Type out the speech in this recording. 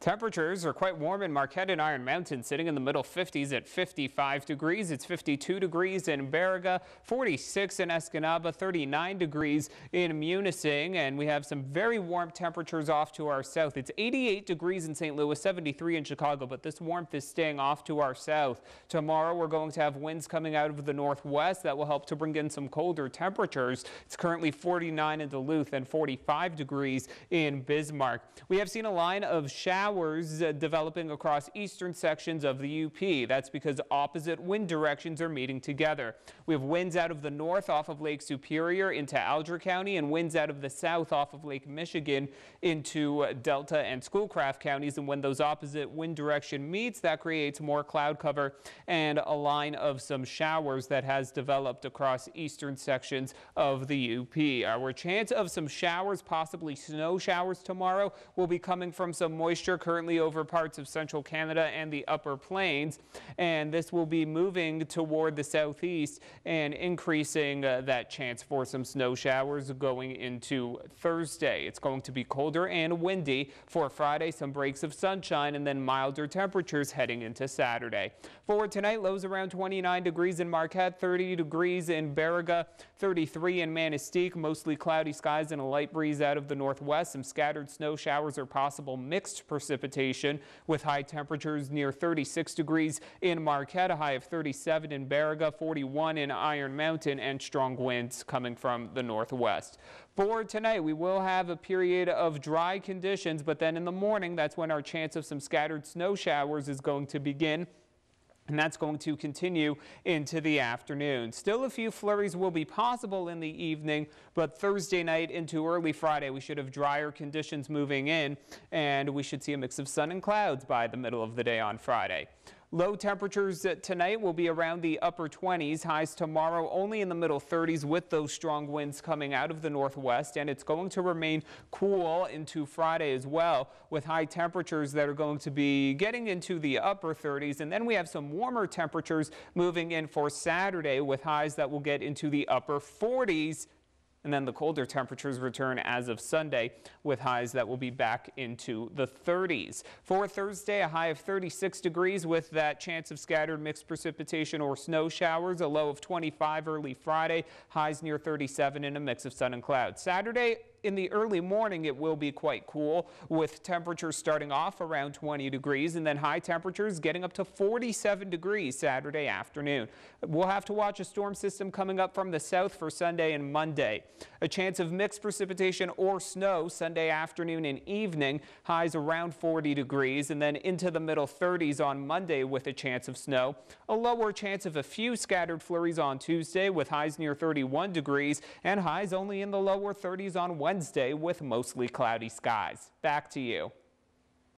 Temperatures are quite warm in Marquette and Iron Mountain, sitting in the middle 50s at 55 degrees. It's 52 degrees in Barriga, 46 in Escanaba, 39 degrees in Munising, and we have some very warm temperatures off to our south. It's 88 degrees in St. Louis, 73 in Chicago, but this warmth is staying off to our south. Tomorrow we're going to have winds coming out of the northwest that will help to bring in some colder temperatures. It's currently 49 in Duluth and 45 degrees in Bismarck. We have seen a line of showers showers uh, developing across eastern sections of the UP. That's because opposite wind directions are meeting together. We have winds out of the north off of Lake Superior into Alger County and winds out of the south off of Lake Michigan into uh, Delta and Schoolcraft counties. And when those opposite wind direction meets, that creates more cloud cover and a line of some showers that has developed across eastern sections of the UP. Our chance of some showers, possibly snow showers tomorrow, will be coming from some moisture currently over parts of central Canada and the upper plains. And this will be moving toward the southeast and increasing uh, that chance for some snow showers going into Thursday. It's going to be colder and windy for Friday, some breaks of sunshine and then milder temperatures heading into Saturday. For tonight, lows around 29 degrees in Marquette, 30 degrees in Barriga, 33 in Manistique, mostly cloudy skies and a light breeze out of the northwest. Some scattered snow showers are possible mixed persistent precipitation with high temperatures near 36 degrees in Marquette, a high of 37 in Barriga, 41 in Iron Mountain, and strong winds coming from the northwest. For tonight, we will have a period of dry conditions, but then in the morning, that's when our chance of some scattered snow showers is going to begin. And that's going to continue into the afternoon. Still a few flurries will be possible in the evening, but Thursday night into early Friday, we should have drier conditions moving in, and we should see a mix of sun and clouds by the middle of the day on Friday. Low temperatures tonight will be around the upper 20s, highs tomorrow only in the middle 30s with those strong winds coming out of the northwest, and it's going to remain cool into Friday as well with high temperatures that are going to be getting into the upper 30s. And then we have some warmer temperatures moving in for Saturday with highs that will get into the upper 40s. And then the colder temperatures return as of Sunday with highs that will be back into the 30s. For Thursday, a high of 36 degrees with that chance of scattered mixed precipitation or snow showers, a low of 25 early Friday, highs near 37 in a mix of sun and cloud. Saturday, in the early morning, it will be quite cool with temperatures starting off around 20 degrees and then high temperatures getting up to 47 degrees Saturday afternoon. We'll have to watch a storm system coming up from the south for Sunday and Monday. A chance of mixed precipitation or snow Sunday afternoon and evening, highs around 40 degrees and then into the middle 30s on Monday with a chance of snow. A lower chance of a few scattered flurries on Tuesday with highs near 31 degrees and highs only in the lower 30s on Wednesday. Wednesday with mostly cloudy skies. Back to you.